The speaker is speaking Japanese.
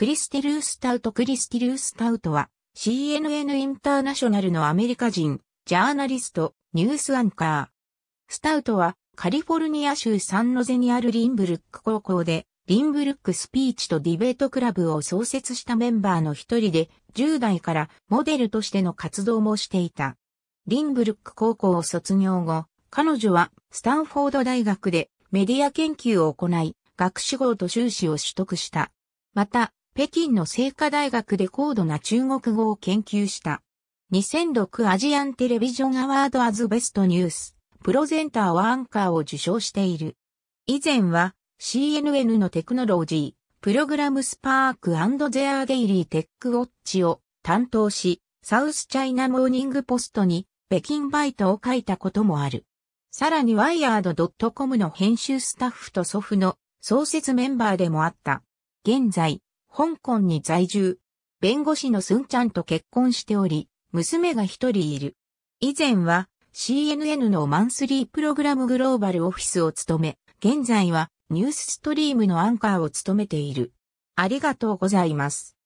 クリステルスタウトクリステルスタウトは CNN インターナショナルのアメリカ人、ジャーナリスト、ニュースアンカー。スタウトはカリフォルニア州サンノゼにあるリンブルック高校でリンブルックスピーチとディベートクラブを創設したメンバーの一人で10代からモデルとしての活動もしていた。リンブルック高校を卒業後、彼女はスタンフォード大学でメディア研究を行い、学士号と修士を取得した。また、北京の清華大学で高度な中国語を研究した。2006アジアンテレビジョンアワードアズベストニュース、プロゼンターはアンカーを受賞している。以前は CNN のテクノロジー、プログラムスパークゼアデイリーテックウォッチを担当し、サウスチャイナモーニングポストに北京バイトを書いたこともある。さらにワイヤード .com の編集スタッフと祖父の創設メンバーでもあった。現在、香港に在住。弁護士のスンちゃんと結婚しており、娘が一人いる。以前は CNN のマンスリープログラムグローバルオフィスを務め、現在はニュースストリームのアンカーを務めている。ありがとうございます。